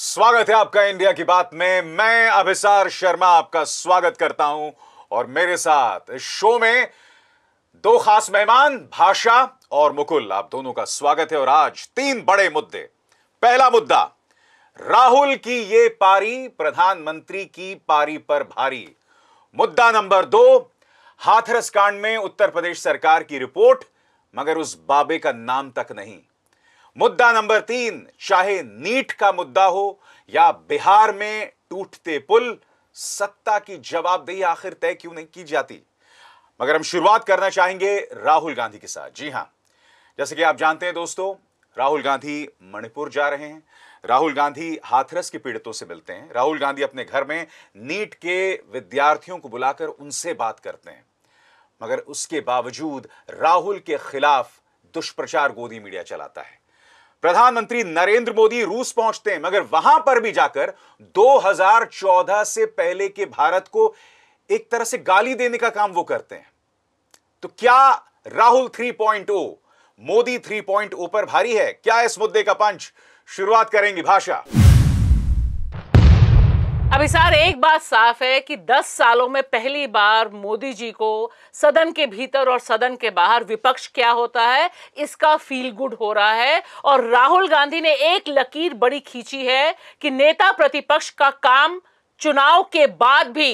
स्वागत है आपका इंडिया की बात में मैं अभिसार शर्मा आपका स्वागत करता हूं और मेरे साथ इस शो में दो खास मेहमान भाषा और मुकुल आप दोनों का स्वागत है और आज तीन बड़े मुद्दे पहला मुद्दा राहुल की ये पारी प्रधानमंत्री की पारी पर भारी मुद्दा नंबर दो हाथरस कांड में उत्तर प्रदेश सरकार की रिपोर्ट मगर उस बाबे का नाम तक नहीं मुद्दा नंबर तीन चाहे नीट का मुद्दा हो या बिहार में टूटते पुल सत्ता की जवाबदेही आखिर तय क्यों नहीं की जाती मगर हम शुरुआत करना चाहेंगे राहुल गांधी के साथ जी हां जैसे कि आप जानते हैं दोस्तों राहुल गांधी मणिपुर जा रहे हैं राहुल गांधी हाथरस के पीड़ितों से मिलते हैं राहुल गांधी अपने घर में नीट के विद्यार्थियों को बुलाकर उनसे बात करते हैं मगर उसके बावजूद राहुल के खिलाफ दुष्प्रचार गोदी मीडिया चलाता है प्रधानमंत्री नरेंद्र मोदी रूस पहुंचते हैं मगर वहां पर भी जाकर 2014 से पहले के भारत को एक तरह से गाली देने का काम वो करते हैं तो क्या राहुल 3.0 मोदी 3.0 पर भारी है क्या इस मुद्दे का पंच शुरुआत करेंगी भाषा सर एक बात साफ है कि 10 सालों में पहली बार मोदी जी को सदन के भीतर और सदन के बाहर विपक्ष क्या होता है इसका फील गुड हो रहा है और राहुल गांधी ने एक लकीर बड़ी खींची है कि नेता प्रतिपक्ष का काम चुनाव के बाद भी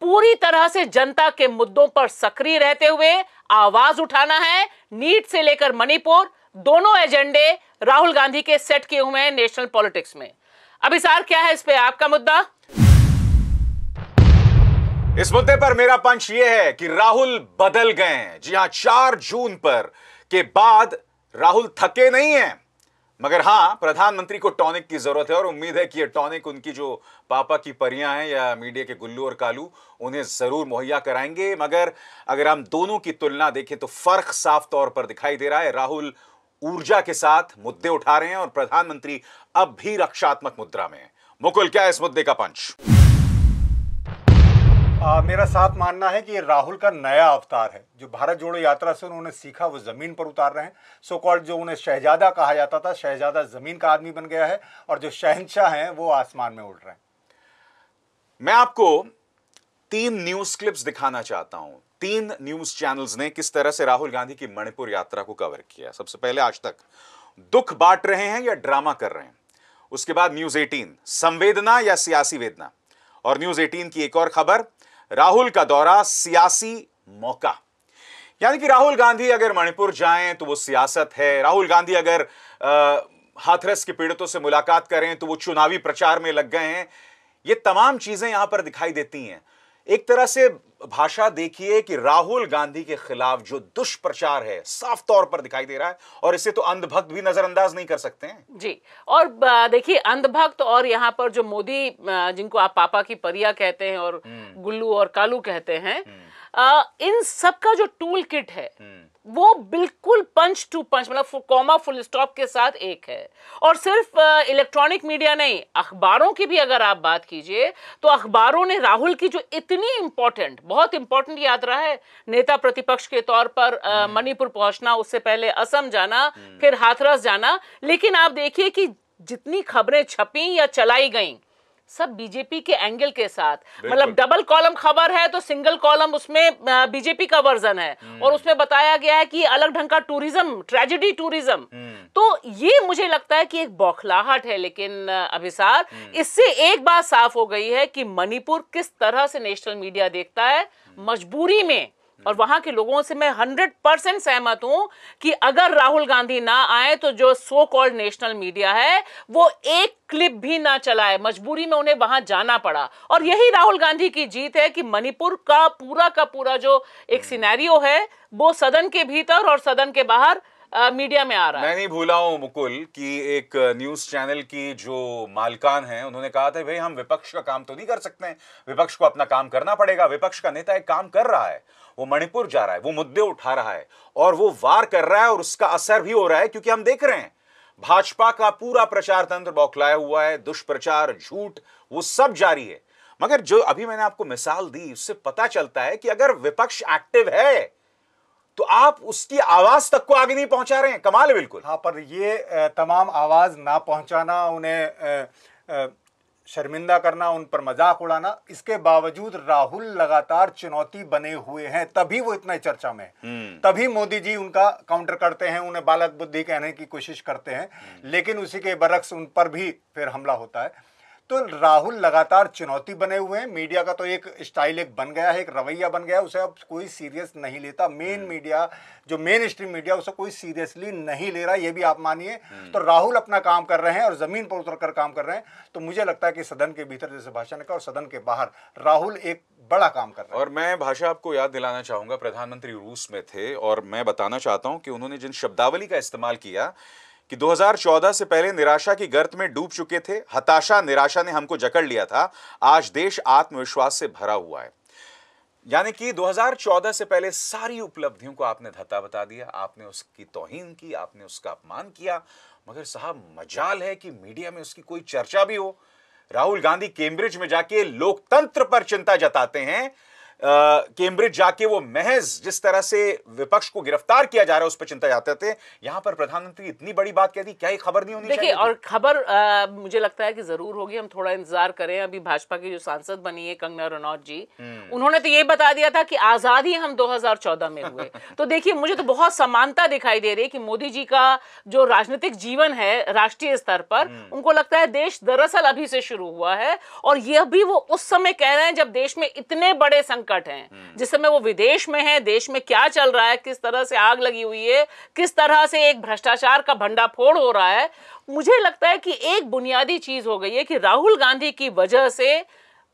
पूरी तरह से जनता के मुद्दों पर सक्रिय रहते हुए आवाज उठाना है नीट से लेकर मणिपुर दोनों एजेंडे राहुल गांधी के सेट किए हुए हैं नेशनल पॉलिटिक्स में अभिसार क्या है इस पे आपका मुद्दा इस मुद्दे पर मेरा पंच यह है कि राहुल बदल गए हैं जी हां चार जून पर के बाद राहुल थके नहीं हैं मगर हां प्रधानमंत्री को टॉनिक की जरूरत है और उम्मीद है कि यह टॉनिक उनकी जो पापा की परियां हैं या मीडिया के गुल्लू और कालू उन्हें जरूर मुहैया कराएंगे मगर अगर हम दोनों की तुलना देखें तो फर्क साफ तौर पर दिखाई दे रहा है राहुल ऊर्जा के साथ मुद्दे उठा रहे हैं और प्रधानमंत्री अब भी रक्षात्मक मुद्रा में है मुकुल क्या है इस मुद्दे का पंच आ, मेरा साफ मानना है कि राहुल का नया अवतार है जो भारत जोड़ो यात्रा से उन्होंने सीखा वो ज़मीन पर उतार रहे हैं सो कॉल्ड जो उन्हें शहजादा कहा जाता था शहजादा ज़मीन का आदमी बन गया है और जो शहनशाह हैं वो आसमान में उड़ रहे हैं मैं आपको तीन न्यूज़ क्लिप्स दिखाना चाहता हूं तीन न्यूज़ चैनल्स ने किस तरह से राहुल गांधी की मणिपुर यात्रा को कवर किया सबसे पहले आज तक दुख बांट रहे हैं या ड्रामा कर रहे हैं उसके बाद न्यूज़ 18 संवेदना या सियासी वेदना और न्यूज़ 18 की एक और खबर राहुल का दौरा सियासी मौका यानी कि राहुल गांधी अगर मणिपुर जाएं तो वो सियासत है राहुल गांधी अगर आ, हाथरस के पीड़ितों से मुलाकात करें तो वो चुनावी प्रचार में लग गए हैं ये तमाम चीजें यहां पर दिखाई देती हैं एक तरह से भाषा देखिए कि राहुल गांधी के खिलाफ जो दुष्प्रचार है साफ तौर पर दिखाई दे रहा है और इसे तो अंधभक्त भी नजरअंदाज नहीं कर सकते हैं जी और देखिए अंधभक्त और यहाँ पर जो मोदी जिनको आप पापा की परिया कहते हैं और हम्म। गुल्लू और कालू कहते हैं हम्म। आ, इन सबका जो टूल किट है हम्म। वो बिल्कुल पंच टू पंच मतलब कॉमा फुल स्टॉप के साथ एक है और सिर्फ इलेक्ट्रॉनिक मीडिया नहीं अखबारों की भी अगर आप बात कीजिए तो अखबारों ने राहुल की जो इतनी इंपॉर्टेंट बहुत इंपॉर्टेंट याद रहा है नेता प्रतिपक्ष के तौर पर हम्म। मणिपुर पहुंचना उससे पहले असम जाना हम्म। फिर हाथरस जाना लेकिन आप देखिए कि जितनी खबरें छपी या चलाई गई सब बीजेपी के एंगल के साथ मतलब डबल कॉलम खबर है तो सिंगल कॉलम उसमें बीजेपी का वर्जन है हम्म। और उसमें बताया गया है कि अलग ढंग का टूरिज्म ट्रेजेडी टूरिज्म तो ये मुझे लगता है कि एक बौखलाहट है लेकिन अभिसार हम्म। इससे एक बात साफ हो गई है कि मणिपुर किस तरह से नेशनल मीडिया देखता है मजबूरी में और वहां के लोगों से मैं हंड्रेड परसेंट सहमत हूं कि अगर राहुल गांधी ना आए तो जो सो कॉल्ड नेशनल मीडिया है वो एक क्लिप भी ना चलाए मजबूरी में उन्हें वहां जाना पड़ा और यही राहुल गांधी की जीत है कि मणिपुर का पूरा का पूरा जो एक सिनेरियो है वो सदन के भीतर और सदन के बाहर मीडिया में आ रहा है मैं नहीं भूला हूँ मुकुल कि एक न्यूज चैनल की जो मालकान हैं उन्होंने कहा था भाई हम विपक्ष का काम तो नहीं कर सकते विपक्ष को अपना काम करना पड़ेगा विपक्ष का नेता एक काम कर रहा है वो मणिपुर जा रहा है वो मुद्दे उठा रहा है और वो वार कर रहा है और उसका असर भी हो रहा है क्योंकि हम देख रहे हैं भाजपा का पूरा प्रचार तंत्र बौखलाया हुआ है दुष्प्रचार झूठ वो सब जारी है मगर जो अभी मैंने आपको मिसाल दी उससे पता चलता है कि अगर विपक्ष एक्टिव है तो आप उसकी आवाज तक को आगे नहीं पहुंचा रहे हैं कमाल है बिल्कुल हाँ पर ये तमाम आवाज ना पहुंचाना उन्हें शर्मिंदा करना उन पर मजाक उड़ाना इसके बावजूद राहुल लगातार चुनौती बने हुए हैं तभी वो इतना चर्चा में हम्म। तभी मोदी जी उनका काउंटर करते हैं उन्हें बालक बुद्धि कहने की कोशिश करते हैं हम्म। लेकिन उसी के बरक्स उन पर भी फिर हमला होता है तो राहुल लगातार चुनौती बने हुए हैं मीडिया का तो एक स्टाइल एक बन गया है एक रवैया बन गया है उसे अब कोई सीरियस नहीं लेता मेन हम्म। मीडिया जो मेन स्ट्रीम मीडिया उसे कोई सीरियसली नहीं ले रहा ये भी आप मानिए हम्म। तो राहुल अपना काम कर रहे हैं और ज़मीन पर उतर कर काम कर रहे हैं तो मुझे लगता है कि सदन के भीतर जैसे भाषा ने कहा और सदन के बाहर राहुल एक बड़ा काम कर रहे हैं और मैं भाषा आपको याद दिलाना चाहूंगा प्रधानमंत्री रूस में थे और मैं बताना चाहता हूँ कि उन्होंने जिन शब्दावली का इस्तेमाल किया कि 2014 से पहले निराशा की गर्त में डूब चुके थे हताशा निराशा ने हमको जकड़ लिया था आज देश आत्मविश्वास से भरा हुआ है यानी कि 2014 से पहले सारी उपलब्धियों को आपने धत्ता बता दिया आपने उसकी तोहिन की आपने उसका अपमान किया मगर साहब मजाल है कि मीडिया में उसकी कोई चर्चा भी हो राहुल गांधी कैम्ब्रिज में जाके लोकतंत्र पर चिंता जताते हैं केम्ब्रिज जाके वो महज जिस तरह से विपक्ष को गिरफ्तार किया जा रहा है उस पर चिंता जाते थे यहां पर प्रधानमंत्री इतनी बड़ी बात कह दी क्या ही खबर नहीं होनी चाहिए और खबर मुझे लगता है कि जरूर होगी हम थोड़ा इंतजार करें अभी भाजपा की जो सांसद बनी है कंगना रनौत जी हम्म। उन्होंने तो ये बता दिया था कि आजादी हम दो में हुए तो देखिए मुझे तो बहुत समानता दिखाई दे रही है कि मोदी जी का जो राजनीतिक जीवन है राष्ट्रीय स्तर पर हम्म। उनको लगता है देश दरअसल अभी से शुरू हुआ है और यह भी वो उस समय कह रहे हैं जब देश में इतने बड़े संकट संकट हैं हम्म। जिस समय वो विदेश में है देश में क्या चल रहा है किस तरह से आग लगी हुई है किस तरह से एक भ्रष्टाचार का भंडाफोड़ हो रहा है मुझे लगता है कि एक बुनियादी चीज हो गई है कि राहुल गांधी की वजह से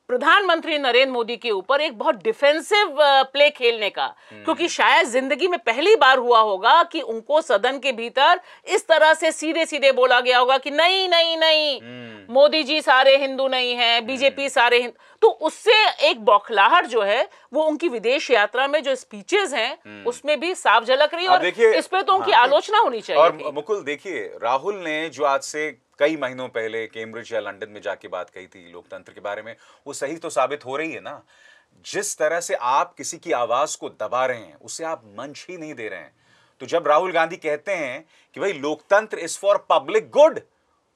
प्रधानमंत्री नरेंद्र मोदी के ऊपर एक बहुत डिफेंसिव प्ले uh, खेलने का हम्म। क्योंकि शायद जिंदगी में पहली बार हुआ होगा कि उनको सदन के भीतर इस तरह से सीधे सीधे बोला गया होगा कि नहीं नहीं नहीं हम्म। मोदी जी सारे हिंदू नहीं हैं हम्म। बीजेपी सारे हिंदू तो उससे एक बौखलाहट जो है वो उनकी विदेश यात्रा में जो स्पीचेस हैं उसमें भी साफ झलक रही और इस पे तो उनकी हाँ, आलोचना होनी चाहिए और मुकुल देखिए राहुल ने जो आज से कई महीनों पहले कैम्ब्रिज या लंदन में जाके बात कही थी लोकतंत्र के बारे में वो सही तो साबित हो रही है ना जिस तरह से आप किसी की आवाज़ को दबा रहे हैं उसे आप मंच ही नहीं दे रहे हैं तो जब राहुल गांधी कहते हैं कि भाई लोकतंत्र इज फॉर पब्लिक गुड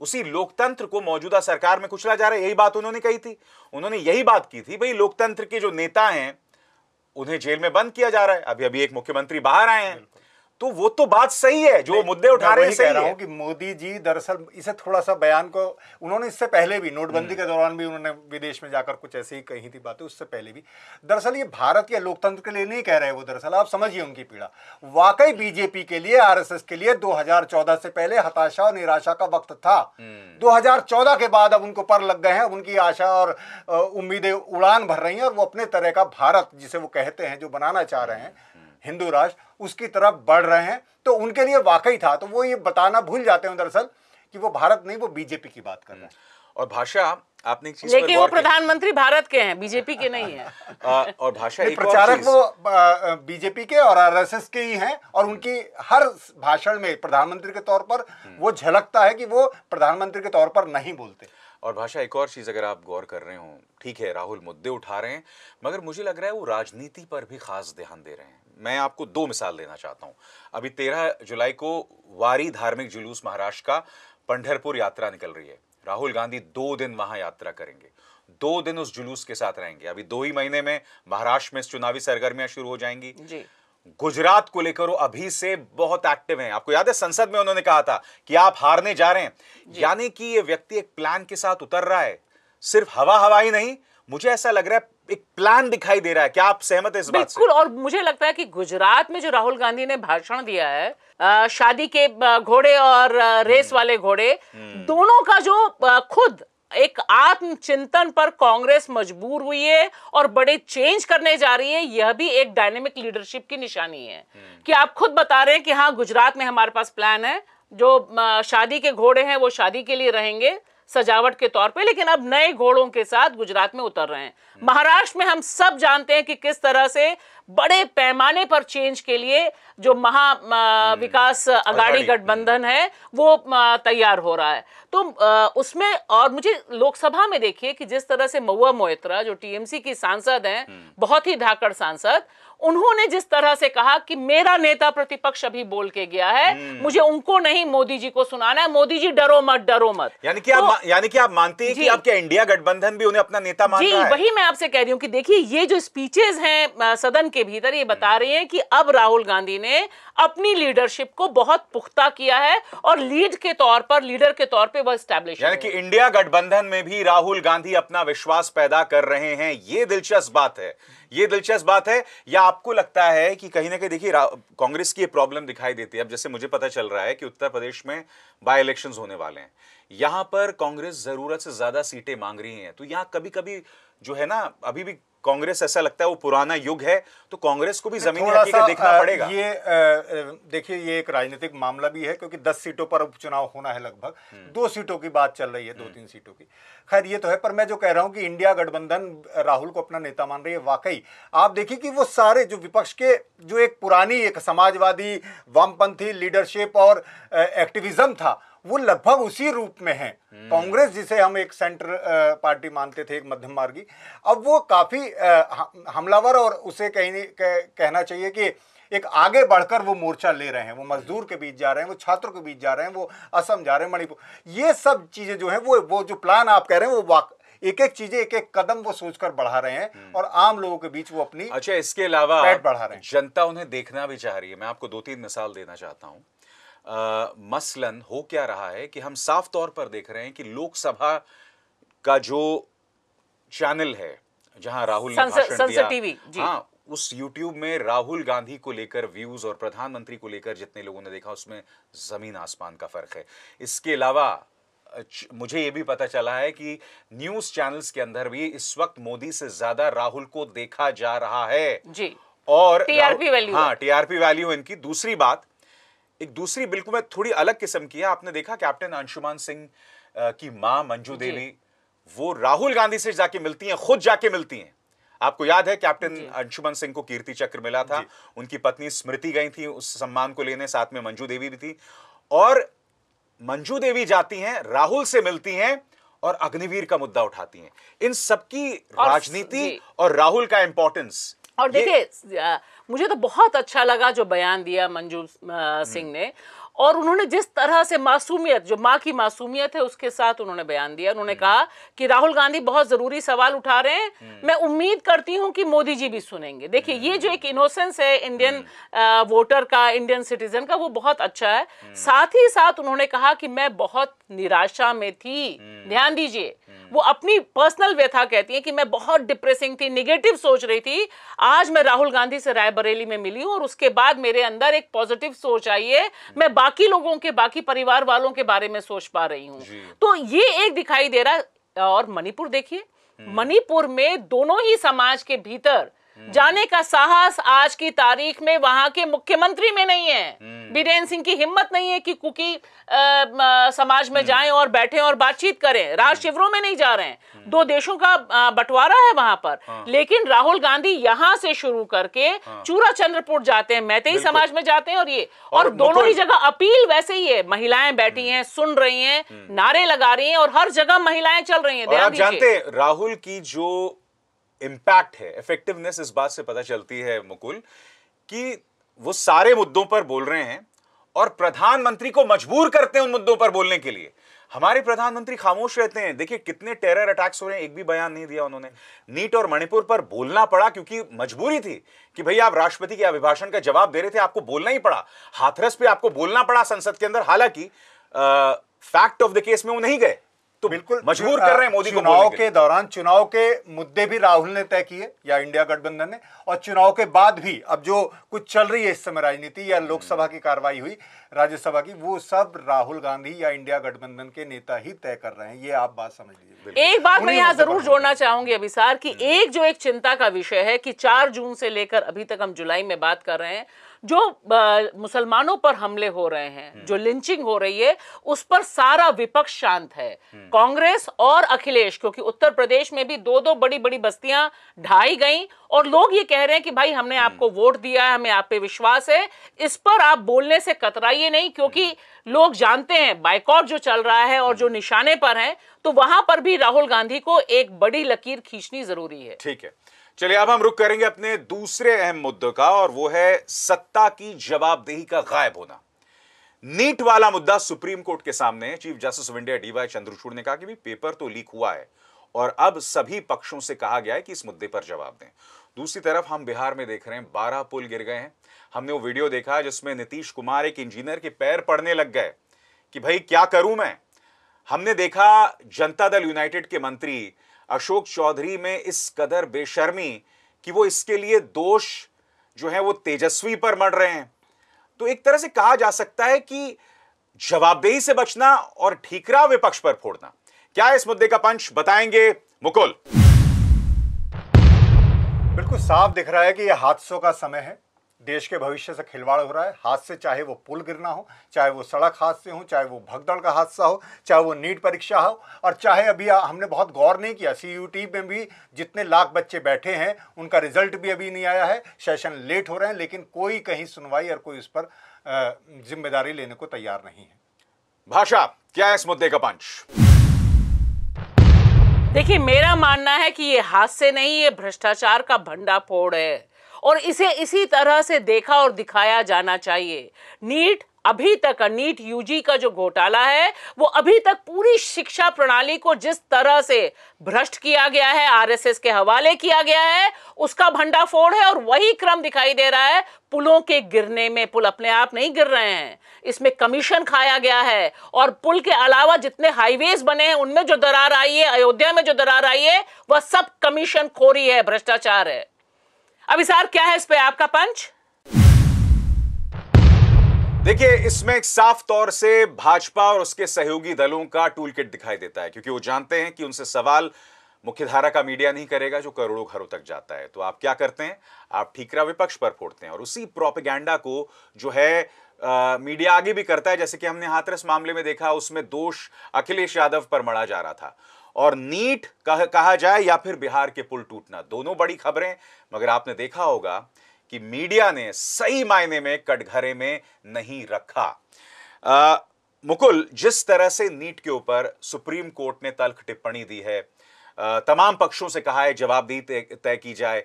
उसी लोकतंत्र को मौजूदा सरकार में कुचला जा रहा है यही बात उन्होंने कही थी उन्होंने यही बात की थी भाई लोकतंत्र के जो नेता हैं उन्हें जेल में बंद किया जा रहा है अभी अभी एक मुख्यमंत्री बाहर आए हैं तो वो तो बात सही है जो मुद्दे उठा रहे हैं सही है कि मोदी जी दरअसल इसे थोड़ा सा बयान को उन्होंने इससे पहले भी नोटबंदी हम्म। के दौरान भी उन्होंने विदेश में जाकर कुछ ऐसे ही कही थी बातें उससे पहले भी दरअसल ये भारत के लोकतंत्र के लिए नहीं कह रहे वो दरअसल आप समझिए उनकी पीड़ा वाकई बीजेपी के लिए आर के लिए दो से पहले हताशा और निराशा का वक्त था हम्म। दो के बाद अब उनको पर लग गए हैं उनकी आशा और उम्मीदें उड़ान भर रही हैं और वो अपने तरह का भारत जिसे वो कहते हैं जो बनाना चाह रहे हैं हिंदू राष्ट्र उसकी तरफ बढ़ रहे हैं तो उनके लिए वाकई था तो वो ये बताना भूल जाते हैं दरअसल कि वो भारत नहीं वो बीजेपी की बात कर रहे हैं हम्म। और भाषा आपने एक चीज लेकिन वो प्रधानमंत्री भारत के हैं बीजेपी के नहीं है आ, और भाषा एक प्रचारक वो बीजेपी के और आरएसएस के ही हैं और उनकी हर भाषण में प्रधानमंत्री के तौर पर हम्म। वो झलकता है कि वो प्रधानमंत्री के तौर पर नहीं बोलते और भाषा एक और चीज़ अगर आप गौर कर रहे हो ठीक है राहुल मुद्दे उठा रहे हैं मगर मुझे लग रहा है वो राजनीति पर भी खास ध्यान दे रहे हैं मैं आपको दो मिसाल देना चाहता हूं अभी तेरह जुलाई को वारी धार्मिक जुलूस महाराष्ट्र का पंडरपुर यात्रा निकल रही है राहुल गांधी दो दिन वहां यात्रा करेंगे दो दिन उस जुलूस के साथ रहेंगे अभी दो ही महीने में महाराष्ट्र में चुनावी सरगर्मियां शुरू हो जाएंगी जी गुजरात को लेकर वो अभी से बहुत एक्टिव हैं आपको याद है संसद में उन्होंने कहा था कि आप हारने जा रहे हैं यानी कि ये व्यक्ति एक प्लान के साथ उतर रहा है सिर्फ हवा हवा ही नहीं मुझे ऐसा लग रहा है एक प्लान दिखाई दे रहा है क्या आप सहमत है इस बात से? और मुझे लगता है कि गुजरात में जो राहुल गांधी ने भाषण दिया है शादी के घोड़े और रेस हम्म। वाले घोड़े हम्म। दोनों का जो खुद एक आत्मचिंतन पर कांग्रेस मजबूर हुई है और बड़े चेंज करने जा रही है यह भी एक डायनेमिक लीडरशिप की निशानी है हम्म। कि आप खुद बता रहे हैं कि हाँ गुजरात में हमारे पास प्लान है जो शादी के घोड़े हैं वो शादी के लिए रहेंगे सजावट के तौर पे लेकिन अब नए घोड़ों के साथ गुजरात में उतर रहे हैं महाराष्ट्र में हम सब जानते हैं कि किस तरह से बड़े पैमाने पर चेंज के लिए जो महा हम्म। विकास अगाड़ी गठबंधन हम्म। है वो तैयार हो रहा है तो उसमें और मुझे लोकसभा में देखिए कि जिस तरह से महुआ मोहित्रा जो टीएमसी की सांसद हैं हम्म। बहुत ही धाकड़ सांसद उन्होंने जिस तरह से कहा कि मेरा नेता प्रतिपक्ष अभी बोल के गया है हम्म। मुझे उनको नहीं मोदी जी को सुनाना है मोदी जी डरो मत डरो मत यानी कि तो, आप यानी कि आप मानते हैं कि आपके इंडिया गठबंधन भी उन्हें अपना नेता मान जी रहा है। वही मैं आपसे कह रही हूँ कि देखिए ये जो स्पीचेस हैं सदन के भीतर ये बता हम्म। रही है कि अब राहुल गांधी ने अपनी लीडरशिप को बहुत पुख्ता किया है और लीड के तौर पर लीडर के तौर पर वह स्टैब्लिश यानी कि इंडिया गठबंधन में भी राहुल गांधी अपना विश्वास पैदा कर रहे हैं ये दिलचस्प बात है ये दिलचस्प बात है या आपको लगता है कि कहीं ना कहीं देखिए कांग्रेस की ये प्रॉब्लम दिखाई देती है अब जैसे मुझे पता चल रहा है कि उत्तर प्रदेश में बाई इलेक्शन होने वाले हैं यहां पर कांग्रेस जरूरत से ज्यादा सीटें मांग रही है तो यहां कभी कभी जो है ना अभी भी कांग्रेस ऐसा लगता है वो पुराना युग है तो कांग्रेस को भी जमीन देखना पड़ेगा ये देखिए ये एक राजनीतिक मामला भी है क्योंकि दस सीटों पर उपचुनाव होना है लगभग हम्म। दो सीटों की बात चल रही है दो हम्म। तीन सीटों की खैर ये तो है पर मैं जो कह रहा हूं कि इंडिया गठबंधन राहुल को अपना नेता मान रही है वाकई आप देखिए कि वो सारे जो विपक्ष के जो एक पुरानी एक समाजवादी वामपंथी लीडरशिप और एक्टिविज्म था वो लगभग उसी रूप में है हम्म। कांग्रेस जिसे हम एक सेंटर पार्टी मानते थे एक मध्यम मार्गी अब वो काफ़ी हमलावर और उसे कहने कह, कहना चाहिए कि एक आगे बढ़कर वो मोर्चा ले रहे हैं वो मजदूर के बीच जा रहे हैं वो छात्रों के बीच जा रहे हैं वो असम जा रहे हैं मणिपुर ये सब चीज़ें जो है वो वो जो प्लान आप कह रहे हैं वो वाक एक एक चीजें एक एक कदम वो सोचकर बढ़ा रहे हैं हम्म। और आम लोगों के बीच वो अपनी अच्छा इसके अलावा बढ़ा रहे हैं जनता उन्हें देखना भी चाह रही है मैं आपको दो तीन मिसाल देना चाहता हूँ आ, मसलन हो क्या रहा है कि हम साफ तौर पर देख रहे हैं कि लोकसभा का जो चैनल है जहां राहुल ने भाषण दिया टीवी, हाँ उस यूट्यूब में राहुल गांधी को लेकर व्यूज और प्रधानमंत्री को लेकर जितने लोगों ने देखा उसमें जमीन आसमान का फर्क है इसके अलावा मुझे यह भी पता चला है कि न्यूज चैनल्स के अंदर भी इस वक्त मोदी से ज्यादा राहुल को देखा जा रहा है जी और टीआरपी वैल्यू हाँ टीआरपी वैल्यू इनकी दूसरी बात एक दूसरी बिल्कुल मैं थोड़ी अलग किस्म की है आपने देखा कैप्टन अंशुमान सिंह की मां मंजू देवी वो राहुल गांधी से जाके मिलती हैं खुद जाके मिलती हैं आपको याद है कैप्टन अंशुमन सिंह को कीर्ति चक्र मिला था उनकी पत्नी स्मृति गई थी उस सम्मान को लेने साथ में मंजू देवी भी थी और मंजू देवी जाती हैं राहुल से मिलती हैं और अग्निवीर का मुद्दा उठाती हैं इन सबकी राजनीति और राहुल का इंपॉर्टेंस और देखिए मुझे तो बहुत अच्छा लगा जो बयान दिया मंजू हम्म। सिंह ने और उन्होंने जिस तरह से मासूमियत जो माँ की मासूमियत है उसके साथ उन्होंने बयान दिया उन्होंने हम्म। कहा कि राहुल गांधी बहुत जरूरी सवाल उठा रहे हैं हम्म। मैं उम्मीद करती हूँ कि मोदी जी भी सुनेंगे देखिए ये जो एक इनोसेंस है इंडियन वोटर का इंडियन सिटीजन का वो बहुत अच्छा है साथ ही साथ उन्होंने कहा कि मैं बहुत निराशा में थी ध्यान दीजिए हम्म। वो अपनी पर्सनल व्यथा कहती हैं कि मैं बहुत डिप्रेसिंग थी निगेटिव सोच रही थी आज मैं राहुल गांधी से रायबरेली में मिली हूँ और उसके बाद मेरे अंदर एक पॉजिटिव सोच आई है हम्म। मैं बाकी लोगों के बाकी परिवार वालों के बारे में सोच पा रही हूँ तो ये एक दिखाई दे रहा और मणिपुर देखिए हम्म। मणिपुर में दोनों ही समाज के भीतर हम्म। जाने का साहस आज की तारीख में वहां के मुख्यमंत्री में नहीं है बीरेन हम्म। सिंह की हिम्मत नहीं है कि कुकी आ, आ, समाज में हम्म। जाएं और बैठे और बातचीत करें राज शिविरों में नहीं जा रहे हैं दो देशों का बंटवारा है वहां पर हाँ। लेकिन राहुल गांधी यहां से शुरू करके हाँ। चूरा चंद्रपुर जाते हैं मैते ही समाज में जाते हैं और ये और दोनों ही जगह अपील वैसे ही है महिलाएं बैठी हैं सुन रही हैं नारे लगा रही हैं और हर जगह महिलाएं चल रही हैं जानते राहुल की जो इम्पैक्ट है इफेक्टिवनेस इस बात से पता चलती है मुकुल कि वो सारे मुद्दों पर बोल रहे हैं और प्रधानमंत्री को मजबूर करते हैं उन मुद्दों पर बोलने के लिए हमारे प्रधानमंत्री खामोश रहते हैं देखिए कितने टेरर अटैक्स हो रहे हैं एक भी बयान नहीं दिया उन्होंने नीट और मणिपुर पर बोलना पड़ा क्योंकि मजबूरी थी कि भाई आप राष्ट्रपति के अभिभाषण का जवाब दे रहे थे आपको बोलना ही पड़ा हाथरस पे आपको बोलना पड़ा संसद के अंदर हालांकि फैक्ट ऑफ द केस में वो नहीं गए तो बिल्कुल मजबूर कर रहे हैं मोदी चुनाव के दौरान चुनाव के मुद्दे भी राहुल ने तय किए या इंडिया गठबंधन ने और चुनाव के बाद भी अब जो कुछ चल रही है इस समय राजनीति या लोकसभा की कार्रवाई हुई राज्यसभा की वो सब राहुल गांधी या इंडिया गठबंधन के नेता ही तय कर रहे हैं ये आप बात समझ लीजिए एक बात मैं यहाँ जरूर जोड़ना चाहूंगी अभिसार की एक जो एक चिंता का विषय है कि चार जून से लेकर अभी तक हम जुलाई में बात कर रहे हैं जो मुसलमानों पर हमले हो रहे हैं हम्म। जो लिंचिंग हो रही है उस पर सारा विपक्ष शांत है हम्म। कांग्रेस और अखिलेश क्योंकि उत्तर प्रदेश में भी दो दो बड़ी बड़ी बस्तियां ढाई गई और लोग ये कह रहे हैं कि भाई हमने हम्म। आपको वोट दिया है हमें आप पे विश्वास है इस पर आप बोलने से कतराइए नहीं क्योंकि लोग जानते हैं बाइकआउट जो चल रहा है और जो निशाने पर है तो वहां पर भी राहुल गांधी को एक बड़ी लकीर खींचनी जरूरी है ठीक है चलिए अब हम रुक करेंगे अपने दूसरे अहम मुद्दे का और वो है सत्ता की जवाबदेही का गायब होना नीट वाला मुद्दा सुप्रीम कोर्ट के सामने chief justice of India DY Chandrachud ने कहा कि भी पेपर तो लीक हुआ है और अब सभी पक्षों से कहा गया है कि इस मुद्दे पर जवाब दें दूसरी तरफ हम बिहार में देख रहे हैं बारह पुल गिर गए हैं हमने वो वीडियो देखा जिसमें नीतीश कुमार एक इंजीनियर के पैर पड़ने लग गए कि भाई क्या करूं मैं हमने देखा जनता दल यूनाइटेड के मंत्री अशोक चौधरी में इस कदर बेशर्मी कि वो इसके लिए दोष जो है वो तेजस्वी पर मर रहे हैं तो एक तरह से कहा जा सकता है कि जवाबदेही से बचना और ठीकरा विपक्ष पर फोड़ना क्या इस मुद्दे का पंच बताएंगे मुकुल बिल्कुल साफ दिख रहा है कि यह हादसों का समय है देश के भविष्य से खिलवाड़ हो रहा है हाथ से चाहे वो पुल गिरना हो चाहे वो सड़क हादसे हो चाहे वो भगदड़ का हादसा हो चाहे वो नीट परीक्षा हो और चाहे अभी हमने बहुत गौर नहीं किया सी में भी जितने लाख बच्चे बैठे हैं उनका रिजल्ट भी अभी नहीं आया है सेशन लेट हो रहे हैं लेकिन कोई कहीं सुनवाई और कोई उस पर जिम्मेदारी लेने को तैयार नहीं है भाषा क्या है इस मुद्दे का पंच देखिए मेरा मानना है कि ये हादसे नहीं ये भ्रष्टाचार का भंडाफोड़ है और इसे इसी तरह से देखा और दिखाया जाना चाहिए नीट अभी तक नीट यूजी का जो घोटाला है वो अभी तक पूरी शिक्षा प्रणाली को जिस तरह से भ्रष्ट किया गया है आरएसएस के हवाले किया गया है उसका भंडाफोड़ है और वही क्रम दिखाई दे रहा है पुलों के गिरने में पुल अपने आप नहीं गिर रहे हैं इसमें कमीशन खाया गया है और पुल के अलावा जितने हाईवेज बने हैं उनमें जो दरार आई है अयोध्या में जो दरार आई है वह सब कमीशन खोरी है भ्रष्टाचार है अभी सार क्या है इस पे आपका पंच देखिए इसमें साफ तौर से भाजपा और उसके सहयोगी दलों का टूल किट दिखाई देता है क्योंकि वो जानते हैं कि उनसे सवाल मुख्यधारा का मीडिया नहीं करेगा जो करोड़ों घरों तक जाता है तो आप क्या करते हैं आप ठीकरा विपक्ष पर फोड़ते हैं और उसी प्रोपेगेंडा को जो है आ, मीडिया आगे भी करता है जैसे कि हमने हाथरस मामले में देखा उसमें दोष अखिलेश यादव पर मढ़ा जा रहा था और नीट कह, कहा जाए या फिर बिहार के पुल टूटना दोनों बड़ी खबरें मगर आपने देखा होगा कि मीडिया ने सही मायने में कटघरे में नहीं रखा आ, मुकुल जिस तरह से नीट के ऊपर सुप्रीम कोर्ट ने तल्ख टिप्पणी दी है तमाम पक्षों से कहा है दी तय की जाए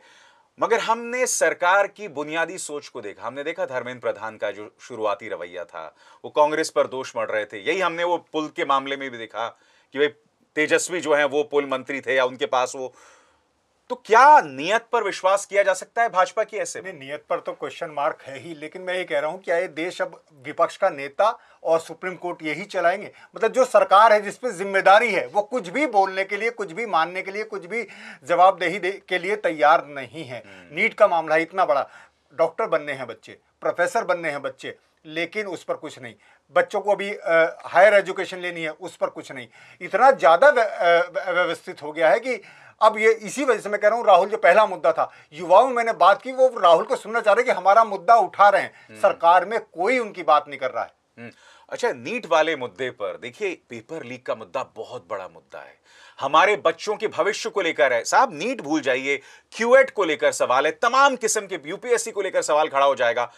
मगर हमने सरकार की बुनियादी सोच को देखा हमने देखा धर्मेंद्र प्रधान का जो शुरुआती रवैया था वो कांग्रेस पर दोष मढ़ रहे थे यही हमने वो पुल के मामले में भी देखा कि भाई तेजस्वी जो है वो पुल मंत्री थे या उनके पास वो तो क्या नियत पर विश्वास किया जा सकता है भाजपा की ऐसे नहीं नियत पर तो क्वेश्चन मार्क है ही लेकिन मैं ये कह रहा हूँ कि ये देश अब विपक्ष का नेता और सुप्रीम कोर्ट यही चलाएंगे मतलब जो सरकार है जिसपे जिम्मेदारी है वो कुछ भी बोलने के लिए कुछ भी मानने के लिए कुछ भी जवाबदेही के लिए तैयार नहीं है हम्म। नीट का मामला इतना बड़ा डॉक्टर बनने हैं बच्चे प्रोफेसर बनने हैं बच्चे लेकिन उस पर कुछ नहीं बच्चों को अभी हायर एजुकेशन लेनी है उस पर कुछ नहीं इतना ज़्यादा व्यवस्थित हो गया है कि अब ये इसी वजह से मैं कह रहा हूँ राहुल जो पहला मुद्दा था युवाओं में मैंने बात की वो राहुल को सुनना चाह रहे कि हमारा मुद्दा उठा रहे हैं हम्म। सरकार में कोई उनकी बात नहीं कर रहा है हम्म। अच्छा नीट वाले मुद्दे पर देखिए पेपर लीक का मुद्दा बहुत बड़ा मुद्दा है हमारे बच्चों के भविष्य को लेकर है साहब नीट भूल जाइए क्यूएट को लेकर सवाल है तमाम किस्म के यूपीएससी को लेकर सवाल खड़ा हो जाएगा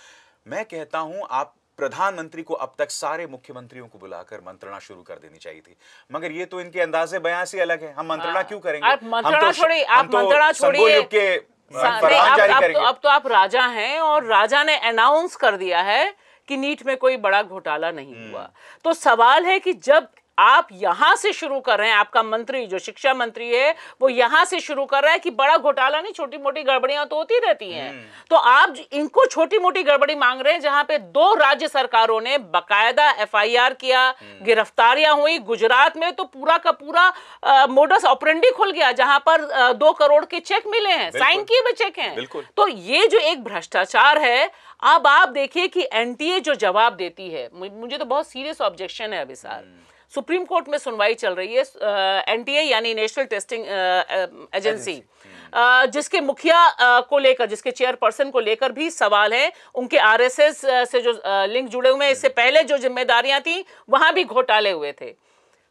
मैं कहता हूं आप प्रधानमंत्री को अब तक सारे मुख्यमंत्रियों को बुलाकर मंत्रणा शुरू कर देनी चाहिए थी मगर ये तो इनके अंदाजे बयान से अलग है हम मंत्रणा हाँ। क्यों करेंगे आप मंत्रणा तो छोड़िए आप तो मंत्रणा छोड़िए हाँ, हाँ, अब तो आप राजा हैं और राजा ने अनाउंस कर दिया है कि नीट में कोई बड़ा घोटाला नहीं हम्म। हुआ तो सवाल है कि जब आप यहां से शुरू कर रहे हैं आपका मंत्री जो शिक्षा मंत्री है वो यहां से शुरू कर रहा है कि बड़ा घोटाला नहीं छोटी मोटी गड़बड़ियां तो होती रहती हैं हम्म। तो आप इनको छोटी मोटी गड़बड़ी मांग रहे हैं जहां पे दो राज्य सरकारों ने बकायदा एफआईआर किया हम्म। गिरफ्तारियां हुई गुजरात में तो पूरा का पूरा मोडस ऑपरेंडी खुल गया जहां पर आ, दो करोड़ के चेक मिले हैं साइन किए हुए चेक है तो ये जो एक भ्रष्टाचार है अब आप देखिए कि एनटीए जो जवाब देती है मुझे तो बहुत सीरियस ऑब्जेक्शन है अभी हम्म। सुप्रीम कोर्ट में सुनवाई चल रही है एनटीए यानी नेशनल टेस्टिंग एजेंसी जिसके मुखिया को लेकर जिसके चेयरपर्सन को लेकर भी सवाल है उनके आरएसएस से जो लिंक जुड़े हुए हैं इससे पहले जो जिम्मेदारियां थी वहां भी घोटाले हुए थे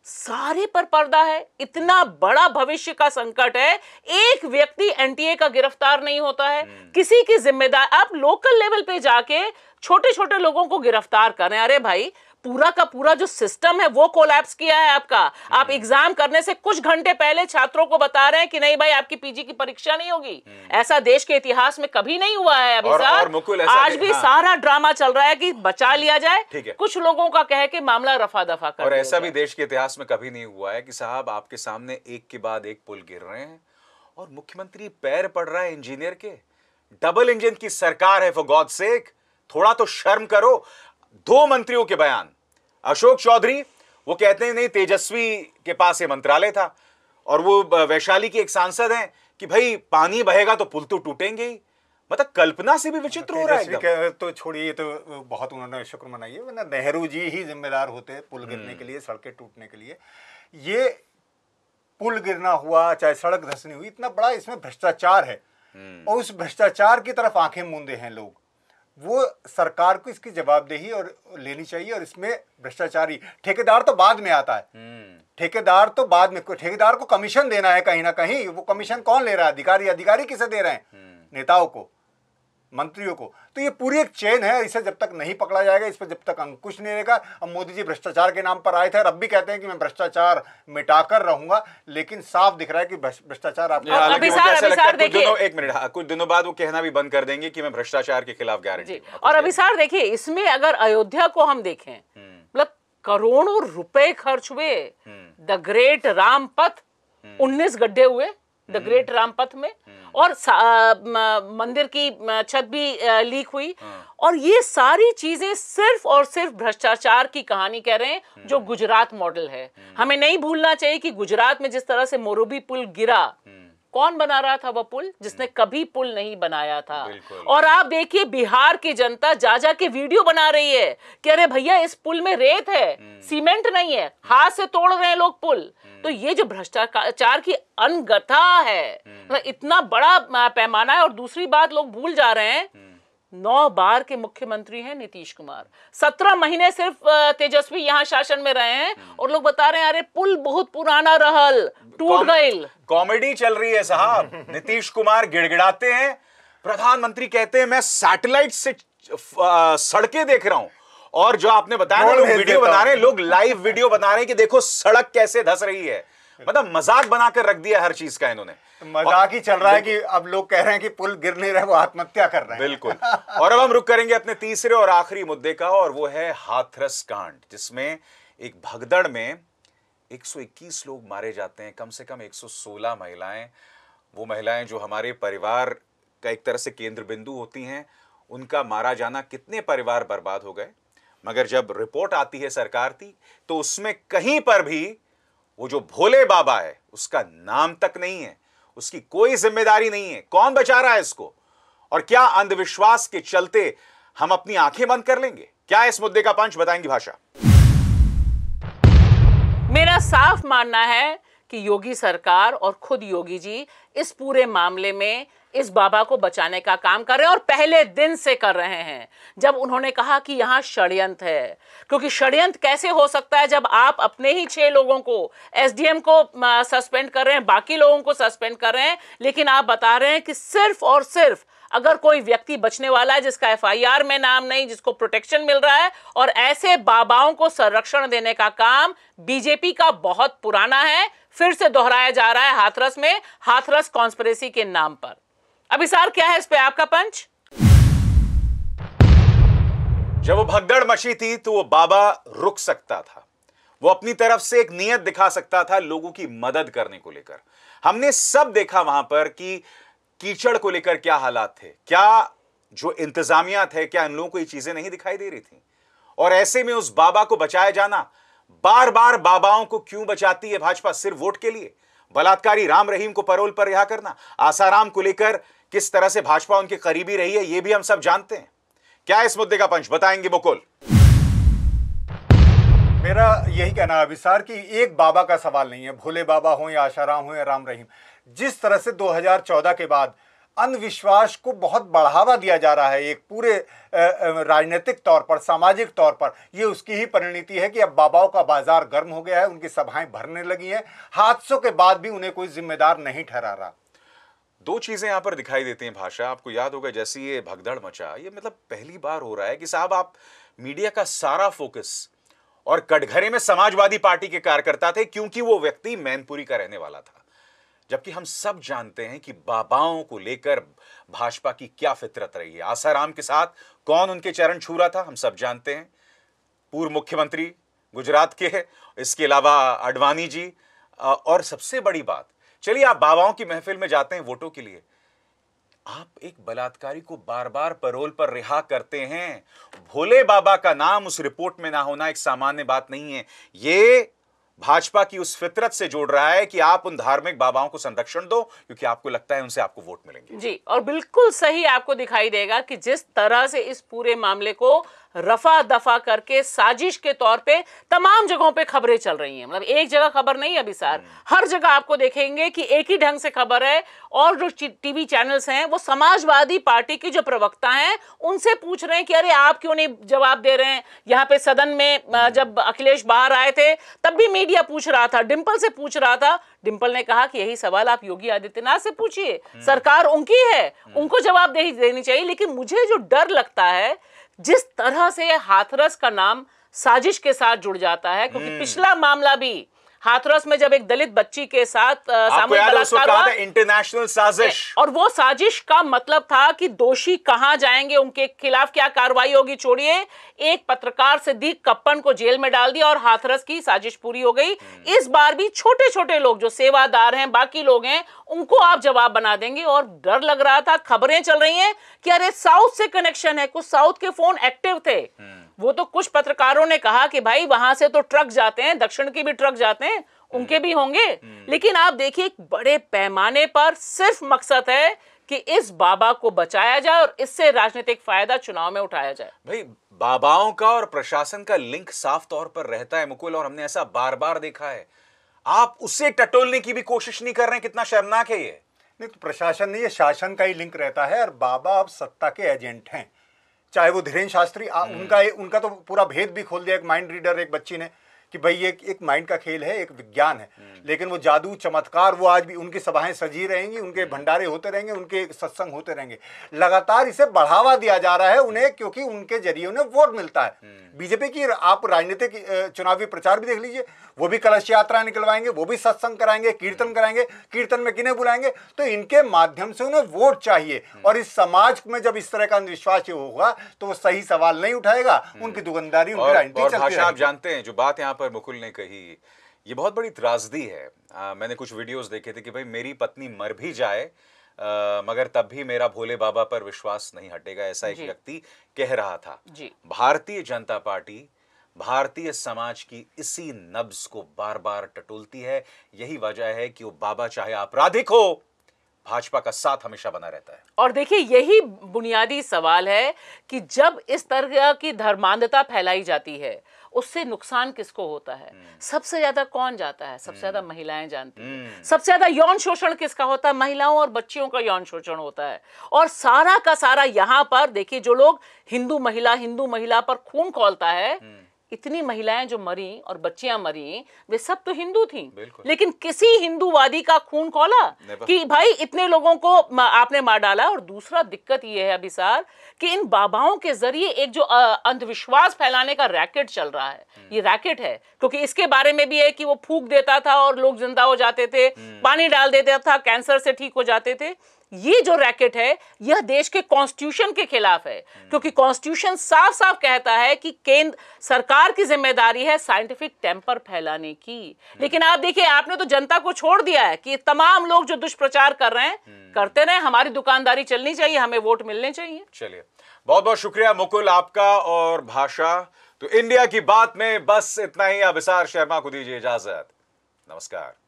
सारे पर पर्दा है इतना बड़ा भविष्य का संकट है एक व्यक्ति एनटीए का गिरफ्तार नहीं होता है हम्म। किसी की जिम्मेदार आप लोकल लेवल पे जाके छोटे छोटे लोगों को गिरफ्तार करें अरे भाई पूरा का पूरा जो सिस्टम है वो कोलैप्स किया है आपका हम्म। आप एग्जाम करने से कुछ घंटे पहले छात्रों को बता रहे हैं कि नहीं भाई आपकी पीजी की परीक्षा नहीं होगी हम्म। ऐसा देश के इतिहास में कभी नहीं हुआ है अभी और, और आज भी हाँ। सारा ड्रामा चल रहा है कि बचा हम्म। लिया जाए कुछ लोगों का कह के मामला रफा दफा कर और ऐसा भी देश के इतिहास में कभी नहीं हुआ है कि साहब आपके सामने एक के बाद एक पुल गिर रहे हैं और मुख्यमंत्री पैर पड़ रहा है इंजीनियर के डबल इंजन की सरकार है फॉर गॉड सेक थोड़ा तो शर्म करो दो मंत्रियों के बयान अशोक चौधरी वो कहते हैं नहीं तेजस्वी के पास ये मंत्रालय था और वो वैशाली के एक सांसद हैं कि भाई पानी बहेगा तो पुल तो टूटेंगे ही मतलब कल्पना से भी विचित्र हो रहा है तो छोड़िए तो बहुत उन्होंने शुक्र मनाई है वरना नेहरू जी ही जिम्मेदार होते पुल गिरने हम्म। के लिए सड़कें टूटने के लिए ये पुल गिरना हुआ चाहे सड़क धसनी हुई इतना बड़ा इसमें भ्रष्टाचार है हम्म। और उस भ्रष्टाचार की तरफ आंखें मूंदे हैं लोग वो सरकार को इसकी जवाबदेही और लेनी चाहिए और इसमें भ्रष्टाचारी ठेकेदार तो बाद में आता है हम्म। ठेकेदार तो बाद में ठेकेदार को कमीशन देना है कहीं ना कहीं वो कमीशन कौन ले रहा है अधिकारी अधिकारी किसे दे रहे हैं हम्म। नेताओं को मंत्रियों को तो ये पूरी एक चेन है इसे जब तक नहीं पकड़ा जाएगा इस पर जब तक अंकुश नहीं रहेगा अब मोदी जी भ्रष्टाचार के नाम पर आए थे और अब भी कहते हैं कि मैं भ्रष्टाचार मिटाकर रहूंगा लेकिन साफ दिख रहा है कि भ्रष्टाचार एक मिनट हाँ, कुछ दिनों बाद वो कहना भी बंद कर देंगे कि मैं भ्रष्टाचार के खिलाफ गारंटी और अभी सर देखिए इसमें अगर अयोध्या को हम देखें हम्म। मतलब करोड़ों रुपए खर्च हुए हम्म। द ग्रेट राम पथ हम्म। उन्नीस गड्ढे हुए द ग्रेट राम पथ में और मंदिर की छत भी लीक हुई हाँ। और ये सारी चीजें सिर्फ और सिर्फ भ्रष्टाचार की कहानी कह रहे हैं हम्म। जो गुजरात मॉडल है हम्म। हमें नहीं भूलना चाहिए कि गुजरात में जिस तरह से मोरूबी पुल गिरा हम्म। कौन बना रहा था वह पुल जिसने कभी पुल नहीं बनाया था और आप देखिए बिहार की जनता जा जा के वीडियो बना रही है कि अरे भैया इस पुल में रेत है सीमेंट नहीं है हाथ से तोड़ रहे हैं लोग पुल तो ये जो भ्रष्टाचार की अनगथा है मतलब इतना बड़ा पैमाना है और दूसरी बात लोग भूल जा रहे हैं नौ बार के मुख्यमंत्री हैं नीतीश कुमार सत्रह महीने सिर्फ तेजस्वी यहाँ शासन में रहे हैं और लोग बता रहे हैं अरे पुल बहुत पुराना रहल टूट गई कॉमेडी चल रही है साहब नीतीश कुमार गिड़गिड़ाते हैं प्रधानमंत्री कहते हैं मैं सैटेलाइट से सड़कें देख रहा हूं और जो आपने बताया लोग वीडियो बना रहे हैं लोग लाइव वीडियो बना रहे हैं कि देखो सड़क कैसे धस रही है मतलब मजाक बनाकर रख दिया हर चीज का इन्होंने मजाक ही चल रहा है कि अब लोग कह रहे हैं कि पुल गिर नहीं रहे वो आत्महत्या कर रहे हैं बिल्कुल और अब हम रुक करेंगे अपने तीसरे और आखिरी मुद्दे का और वो है हाथरस कांड जिसमें एक भगदड़ में 121 लोग मारे जाते हैं कम से कम 116 महिलाएं वो महिलाएं जो हमारे परिवार का एक तरह से केंद्र बिंदु होती हैं उनका मारा जाना कितने परिवार बर्बाद हो गए मगर जब रिपोर्ट आती है सरकार की तो उसमें कहीं पर भी वो जो भोले बाबा है उसका नाम तक नहीं है उसकी कोई जिम्मेदारी नहीं है कौन बचा रहा है इसको और क्या अंधविश्वास के चलते हम अपनी आंखें बंद कर लेंगे क्या इस मुद्दे का पंच बताएंगी भाषा मेरा साफ मानना है कि योगी सरकार और खुद योगी जी इस पूरे मामले में इस बाबा को बचाने का काम कर रहे हैं और पहले दिन से कर रहे हैं जब उन्होंने कहा कि यहां षड्यंत्र है क्योंकि षड्यंत्र कैसे हो सकता है जब आप अपने ही छह लोगों को एसडीएम को सस्पेंड कर रहे हैं बाकी लोगों को सस्पेंड कर रहे हैं लेकिन आप बता रहे हैं कि सिर्फ और सिर्फ अगर कोई व्यक्ति बचने वाला है जिसका एफआईआर में नाम नहीं जिसको प्रोटेक्शन मिल रहा है और ऐसे बाबाओं को संरक्षण देने का काम बीजेपी का बहुत पुराना है फिर से दोहराया जा रहा है हाथरस में हाथरस कॉन्स्परेसी के नाम पर सार क्या है इस पे आपका पंच जब वो भगदड़ मची थी तो वो बाबा रुक सकता था वो अपनी तरफ से एक नियत दिखा सकता था लोगों की मदद करने को लेकर हमने सब देखा वहां पर कि कीचड़ को लेकर क्या हालात थे क्या जो इंतजामिया थे क्या इन लोगों को ये चीजें नहीं दिखाई दे रही थी और ऐसे में उस बाबा को बचाया जाना बार बार बाबाओं को क्यों बचाती है भाजपा सिर्फ वोट के लिए बलात्कारी राम रहीम को परोल पर रिहा करना आसाराम को लेकर किस तरह से भाजपा उनके करीबी रही है यह भी हम सब जानते हैं क्या इस मुद्दे का पंच बताएंगे मुकुल मेरा यही कहना है अभिसार कि एक बाबा का सवाल नहीं है भोले बाबा हो या आशाराम हो या राम रहीम जिस तरह से 2014 के बाद अंधविश्वास को बहुत बढ़ावा दिया जा रहा है एक पूरे राजनीतिक तौर पर सामाजिक तौर पर ये उसकी ही परिणति है कि अब बाबाओं का बाजार गर्म हो गया है उनकी सभाएं भरने लगी हैं हादसों के बाद भी उन्हें कोई जिम्मेदार नहीं ठहरा रहा दो चीज़ें यहां पर दिखाई देती हैं भाषा आपको याद होगा जैसे ये भगदड़ मचा ये मतलब पहली बार हो रहा है कि साहब आप मीडिया का सारा फोकस और कटघरे में समाजवादी पार्टी के कार्यकर्ता थे क्योंकि वो व्यक्ति मैनपुरी का रहने वाला था जबकि हम सब जानते हैं कि बाबाओं को लेकर भाजपा की क्या फितरत रही है आसाराम के साथ कौन उनके चरण छू रहा था हम सब जानते हैं पूर्व मुख्यमंत्री गुजरात के इसके अलावा अडवाणी जी और सबसे बड़ी बात चलिए आप बाबाओं की महफिल में जाते हैं वोटों के लिए आप एक बलात्कारी को बार बार परोल पर रिहा करते हैं भोले बाबा का नाम उस रिपोर्ट में ना होना एक सामान्य बात नहीं है ये भाजपा की उस फितरत से जोड़ रहा है कि आप उन धार्मिक बाबाओं को संरक्षण दो क्योंकि आपको लगता है उनसे आपको वोट मिलेंगे जी और बिल्कुल सही आपको दिखाई देगा कि जिस तरह से इस पूरे मामले को रफा दफा करके साजिश के तौर पे तमाम जगहों पे खबरें चल रही हैं मतलब एक जगह खबर नहीं अभी सार हम्म। हर जगह आपको देखेंगे कि एक ही ढंग से खबर है और जो टीवी चैनल्स हैं वो समाजवादी पार्टी की जो प्रवक्ता हैं उनसे पूछ रहे हैं कि अरे आप क्यों नहीं जवाब दे रहे हैं यहाँ पे सदन में हम्म। जब अखिलेश बाहर आए थे तब भी मीडिया पूछ रहा था डिम्पल से पूछ रहा था डिम्पल ने कहा कि यही सवाल आप योगी आदित्यनाथ से पूछिए हम्म। सरकार उनकी है उनको जवाब दे देनी चाहिए लेकिन मुझे जो डर लगता है जिस तरह से हाथरस का नाम साजिश के साथ जुड़ जाता है क्योंकि हम्म। पिछला मामला भी हाथरस में जब एक दलित बच्ची के साथ बलात्कार हुआ इंटरनेशनल साजिश और वो साजिश का मतलब था कि दोषी कहां जाएंगे उनके खिलाफ क्या कार्रवाई होगी छोड़िए एक पत्रकार सिद्दीक कप्पन को जेल में डाल दिया और हाथरस की साजिश पूरी हो गई हम्म। इस बार भी छोटे छोटे लोग जो सेवादार हैं बाकी लोग हैं उनको आप जवाब बना देंगे और डर लग रहा था खबरें चल रही हैं कि अरे साउथ से कनेक्शन है कुछ साउथ के फोन एक्टिव थे हम्म। वो तो कुछ पत्रकारों ने कहा कि भाई वहां से तो ट्रक जाते हैं दक्षिण के भी ट्रक जाते हैं उनके भी होंगे हम्म। लेकिन आप देखिए बड़े पैमाने पर सिर्फ मकसद है कि इस बाबा को बचाया जाए और इससे राजनीतिक फायदा चुनाव में उठाया जाए भाई बाबाओं का और प्रशासन का लिंक साफ तौर पर रहता है मुकुल और हमने ऐसा बार बार देखा है आप उसे टटोलने की भी कोशिश नहीं कर रहे हैं कितना शर्मनाक है ये नहीं तो प्रशासन नहीं ये शासन का ही लिंक रहता है और बाबा अब सत्ता के एजेंट हैं चाहे वो धीरेन्द्र शास्त्री आ, हम्म। उनका उनका तो पूरा भेद भी खोल दिया एक माइंड रीडर एक बच्ची ने कि भाई ये एक माइंड का खेल है एक विज्ञान है हम्म। लेकिन वो जादू चमत्कार वो आज भी उनकी सभाएं सजी रहेंगी उनके हम्म। भंडारे होते रहेंगे उनके सत्संग होते रहेंगे लगातार इसे बढ़ावा दिया जा रहा है उन्हें क्योंकि उनके जरिए उन्हें वोट मिलता है हम्म। बीजेपी की आप राजनीतिक चुनावी प्रचार भी देख लीजिए वो भी कलश यात्रा निकलवाएंगे वो भी सत्संग कराएंगे कीर्तन कराएंगे कीर्तन में किन्हें बुलाएंगे तो इनके माध्यम से उन्हें वोट चाहिए और इस समाज में जब इस तरह का अंधविश्वास होगा तो वो सही सवाल नहीं उठाएगा उनकी दुकानदारी उनकी राजनीति आप जानते हैं जो बात यहाँ पर पर मुकुल ने कही ये बहुत बड़ी त्रासदी है आ, मैंने कुछ वीडियोस देखे थे कि भाई मेरी पत्नी मर भी जाए आ, मगर तब भी मेरा भोले बाबा पर विश्वास नहीं हटेगा ऐसा एक व्यक्ति कह रहा था भारतीय जनता पार्टी भारतीय समाज की इसी नब्ज को बार बार टटोलती है यही वजह है कि वो बाबा चाहे आपराधिक हो भाजपा का साथ हमेशा बना रहता है और देखिए यही बुनियादी सवाल है कि जब इस तरह की धर्मांधता फैलाई जाती है उससे नुकसान किसको होता है हम्म। सबसे ज्यादा कौन जाता है सबसे ज्यादा हम्म। महिलाएं जानती हैं हम्म। सबसे ज्यादा यौन शोषण किसका होता है महिलाओं और बच्चियों का यौन शोषण होता है और सारा का सारा यहां पर देखिए जो लोग हिंदू महिला हिंदू महिला पर खून खोलता है इतनी महिलाएं जो मरी और बच्चियां मरी वे सब तो हिंदू थी लेकिन किसी हिंदूवादी का खून खोला कि भाई इतने लोगों को आपने मार डाला और दूसरा दिक्कत यह है अभी अभिसार कि इन बाबाओं के जरिए एक जो अंधविश्वास फैलाने का रैकेट चल रहा है हम्म। ये रैकेट है क्योंकि इसके बारे में भी है कि वो फूक देता था और लोग जिंदा हो जाते थे हम्म। पानी डाल देता था कैंसर से ठीक हो जाते थे ये जो रैकेट है यह देश के कॉन्स्टिट्यूशन के खिलाफ है हम्म। क्योंकि कॉन्स्टिट्यूशन साफ साफ कहता है कि केंद्र सरकार की जिम्मेदारी है साइंटिफिक टेंपर फैलाने की हम्म। लेकिन आप देखिए आपने तो जनता को छोड़ दिया है कि तमाम लोग जो दुष्प्रचार कर रहे हैं हम्म। करते रहे हमारी दुकानदारी चलनी चाहिए हमें वोट मिलने चाहिए चलिए बहुत बहुत शुक्रिया मुकुल आपका और भाषा तो इंडिया की बात में बस इतना ही अभिसार शर्मा को दीजिए इजाजत नमस्कार